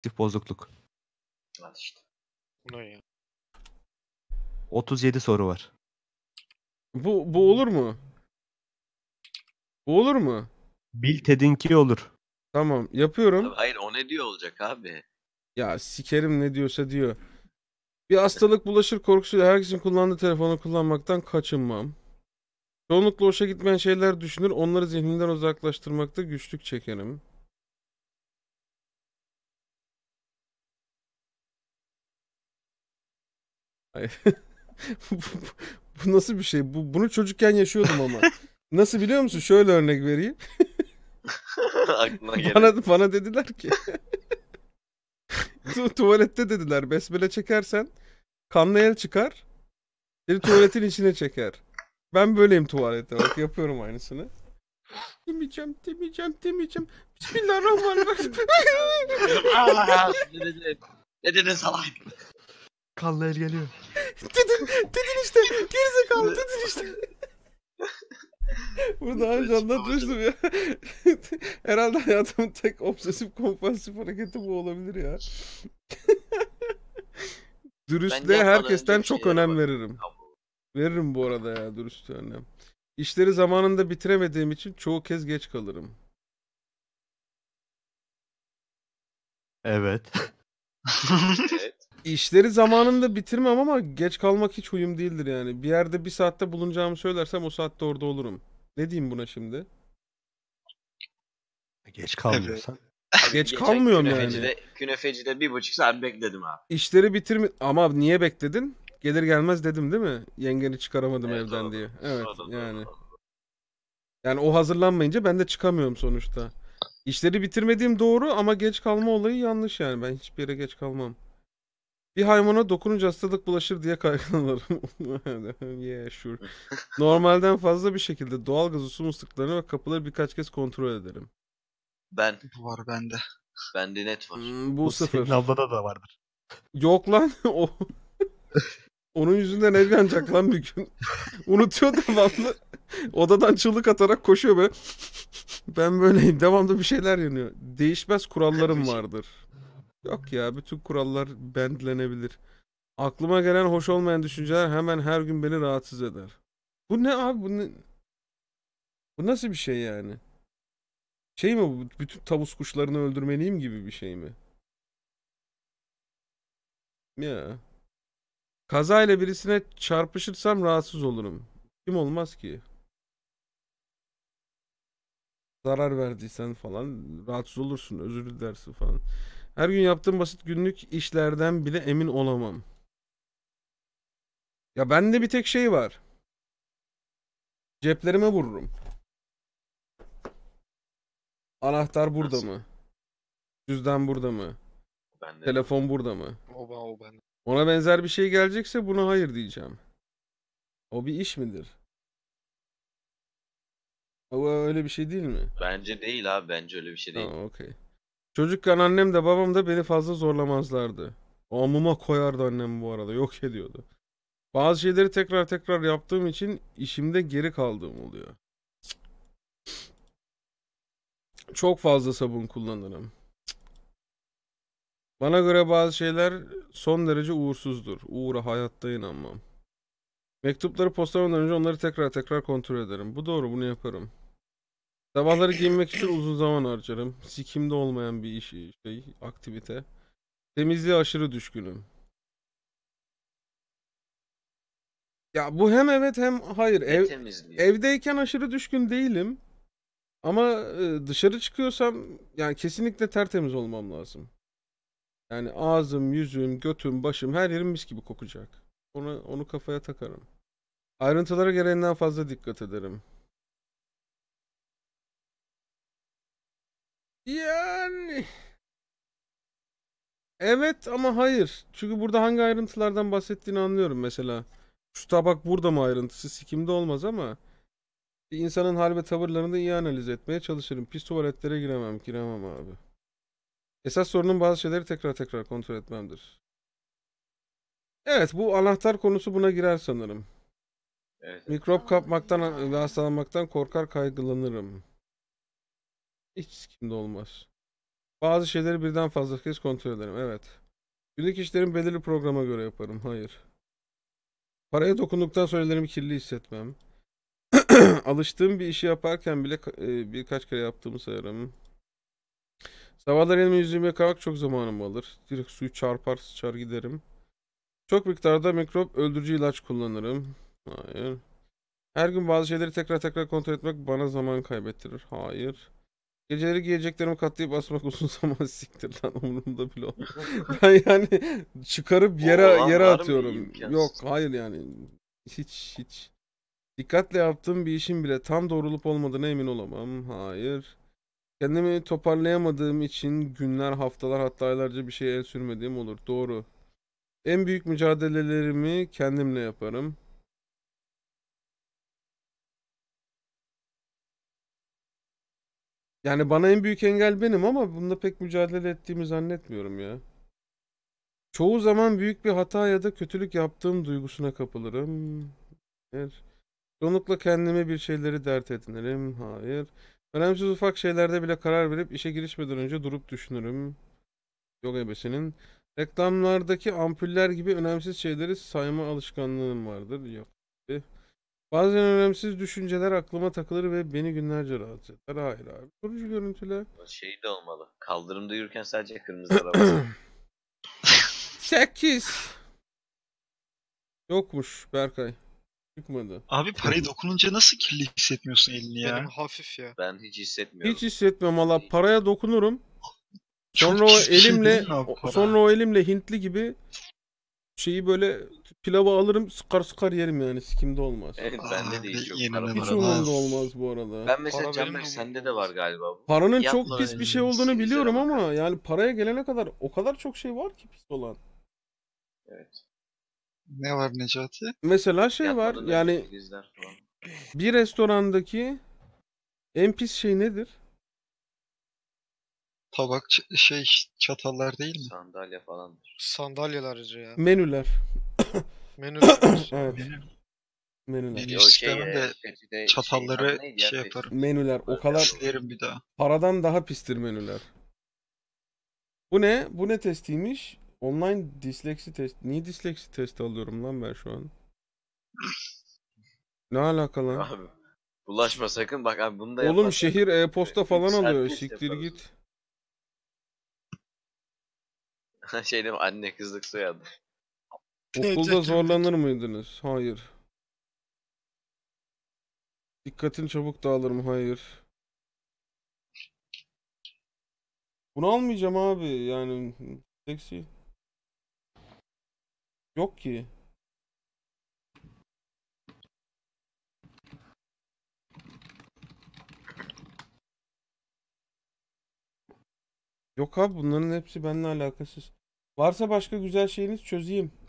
Aktif bozukluk. Al işte. Ne ya? 37 soru var. Bu bu olur mu? Bu olur mu? Bil Ted'inki olur. Tamam yapıyorum. Hayır o ne diyor olacak abi? Ya sikerim ne diyorsa diyor. Bir hastalık bulaşır korkusuyla herkesin kullandığı telefonu kullanmaktan kaçınmam. Çoğunlukla hoşa gitmeyen şeyler düşünür, onları zihnimden uzaklaştırmakta güçlük çekerim. bu nasıl bir şey? Bu, bunu çocukken yaşıyordum ama. Nasıl biliyor musun? Şöyle örnek vereyim. Bana, bana dediler ki. tu tuvalette dediler besmele çekersen kanlı el çıkar. Seni tuvaletin içine çeker. Ben böyleyim tuvalette. Bak yapıyorum aynısını. Demeyeceğim, demeyeceğim, demeyeceğim. Bismillahirrahmanirrahim. Allah Allah. Ne dedin salak? Kanlı el geliyor. dedin, dedin işte. Gerizekalı dedin işte. Bunu daha önce anlatmıştım ya. Herhalde hayatımın tek obsesif kompansif hareketi bu olabilir ya. Dürüstlüğe herkesten çok önem veririm. Veririm bu arada ya dürüstlüğe önem. İşleri zamanında bitiremediğim için çoğu kez geç kalırım. Evet. İşleri zamanında bitirmem ama geç kalmak hiç huyum değildir yani. Bir yerde bir saatte bulunacağımı söylersem o saatte orada olurum. Ne diyeyim buna şimdi? Geç kalmıyorsan. Geç Geçen kalmıyorum künefecide, yani. Künefecide bir buçuk saat bekledim abi. İşleri bitirme... Ama abi niye bekledin? Gelir gelmez dedim değil mi? Yengeni çıkaramadım evet, evden doğru. diye. Evet doğru, yani. Doğru. Yani o hazırlanmayınca ben de çıkamıyorum sonuçta. İşleri bitirmediğim doğru ama geç kalma olayı yanlış yani. Ben hiçbir yere geç kalmam. Bir haymana dokununca hastalık bulaşır diye kaygılanırım. yeah sure. Normalden fazla bir şekilde doğal gaz su musluklarını ve kapıları birkaç kez kontrol ederim. Ben. Bu var bende. Bende net var. Hmm, bu, bu sıfır. Senin ablada da vardır. Yok lan. O... Onun yüzünden ev yanacak lan bir gün. Unutuyor devamlı. Odadan çığlık atarak koşuyor be. ben böyleyim. Devamlı bir şeyler yanıyor. Değişmez kurallarım vardır. Yok ya bütün kurallar bendlenebilir. Aklıma gelen hoş olmayan düşünceler hemen her gün beni rahatsız eder. Bu ne abi? Bu, ne? bu nasıl bir şey yani? Şey mi bu? Bütün tavus kuşlarını öldürmeliyim gibi bir şey mi? Ya. Kazayla birisine çarpışırsam rahatsız olurum. Kim olmaz ki? Zarar verdiysen falan rahatsız olursun, özür dilersin falan. Her gün yaptığım basit günlük işlerden bile emin olamam. Ya bende bir tek şey var. Ceplerime vururum. Anahtar burada Nasıl? mı? Cüzdan burada mı? Bende. Telefon burada mı? O, ben, o bende. Ona benzer bir şey gelecekse buna hayır diyeceğim. O bir iş midir? O öyle bir şey değil mi? Bence değil abi. Bence öyle bir şey değil. Tamam okey. Çocukken annem de babam da beni fazla zorlamazlardı. Omuma koyardı annem bu arada yok ediyordu. Bazı şeyleri tekrar tekrar yaptığım için işimde geri kaldığım oluyor. Çok fazla sabun kullanırım. Bana göre bazı şeyler son derece uğursuzdur. Uğura hayatta inanmam. Mektupları postalamadan önce onları tekrar tekrar kontrol ederim. Bu doğru, bunu yaparım. Sabahları giyinmek için uzun zaman harcarım. Sikimde olmayan bir iş, şey, aktivite. Temizliğe aşırı düşkünüm. Ya bu hem evet hem hayır. Ev, evdeyken aşırı düşkün değilim. Ama e, dışarı çıkıyorsam yani kesinlikle tertemiz olmam lazım. Yani ağzım, yüzüm, götüm, başım her yerim mis gibi kokacak. Onu onu kafaya takarım. Ayrıntılara gereğinden fazla dikkat ederim. Yani... Evet ama hayır. Çünkü burada hangi ayrıntılardan bahsettiğini anlıyorum mesela. Şu tabak burada mı ayrıntısı sikimde olmaz ama bir insanın hal ve tavırlarını da iyi analiz etmeye çalışırım. Pis tuvaletlere giremem, giremem abi. Esas sorunun bazı şeyleri tekrar tekrar kontrol etmemdir. Evet bu anahtar konusu buna girer sanırım. Evet. Mikrop kapmaktan ve hastalanmaktan korkar kaygılanırım. Hiç kimde olmaz. Bazı şeyleri birden fazla kez kontrol ederim. Evet. Günlük işlerimi belirli programa göre yaparım. Hayır. Paraya dokunduktan sonra ellerimi kirli hissetmem. Alıştığım bir işi yaparken bile e, birkaç kere yaptığımı sayarım. Sabahları elimi yüzümü yıkamak çok zamanımı alır. Direkt suyu çarpar sıçar giderim. Çok miktarda mikrop öldürücü ilaç kullanırım. Hayır. Her gün bazı şeyleri tekrar tekrar kontrol etmek bana zaman kaybettirir. Hayır. Geceleri giyeceklerimi katlayıp asmak uzun zaman siktir lan umurumda bile ben yani çıkarıp yere Oha, yere atıyorum. Yok hayır yani hiç hiç. Dikkatle yaptığım bir işin bile tam doğrulup olmadığına emin olamam. Hayır. Kendimi toparlayamadığım için günler, haftalar hatta aylarca bir şeye el sürmediğim olur. Doğru. En büyük mücadelelerimi kendimle yaparım. Yani bana en büyük engel benim ama bunda pek mücadele ettiğimi zannetmiyorum ya. Çoğu zaman büyük bir hata ya da kötülük yaptığım duygusuna kapılırım. Hayır. Çoğunlukla kendime bir şeyleri dert edinirim. Hayır. Önemsiz ufak şeylerde bile karar verip işe girişmeden önce durup düşünürüm. Yok ebesinin. Reklamlardaki ampuller gibi önemsiz şeyleri sayma alışkanlığım vardır. Yok. Bazen önemsiz düşünceler aklıma takılır ve beni günlerce rahatsız eder. Hayır abi. Sorucu görüntüle. Şey de olmalı. Kaldırımda yürürken sadece kırmızı araba. Sekiz. Yokmuş Berkay. Çıkmadı. Abi parayı dokununca nasıl kirli hissetmiyorsun elini ya? Benim hafif ya. Ben hiç hissetmiyorum. Hiç hissetmiyorum valla. Paraya dokunurum. Sonra o şey elimle sonra o elimle Hintli gibi şeyi böyle Pilavı alırım sıkar sıkar yerim yani sikimde olmaz. Evet ah, bende de hiç yok. Hiç umurumda olmaz bu arada. Ben mesela Para sende de var galiba bu. Paranın Yapma çok pis bir şey olduğunu şey biliyorum güzel ama yani paraya gelene kadar o kadar çok şey var ki pis olan. Evet. Ne var Necati? Mesela şey var yani bir restorandaki en pis şey nedir? Tabak şey çatallar değil mi? Sandalye falan Sandalyeler ya. Menüler. Menüler. evet. Menüler. Bilgisayarın de çatalları şey, şey yaparım. Menüler o kadar Silerim bir daha. paradan daha pistir menüler. Bu ne? Bu ne testiymiş? Online disleksi test. Niye disleksi test alıyorum lan ben şu an? Ne alakalı? Abi bulaşma sakın bak abi bunu da yaparsan... Oğlum şehir e-posta falan alıyor. Siktir git. şey değil Anne kızlık soyadı. Şey okulda zorlanır mıydınız? Hayır. Dikkatin çabuk dağılır mı? Hayır. Bunu almayacağım abi. Yani seksi. Şey. Yok ki. Yok abi bunların hepsi benimle alakasız. Varsa başka güzel şeyiniz çözeyim.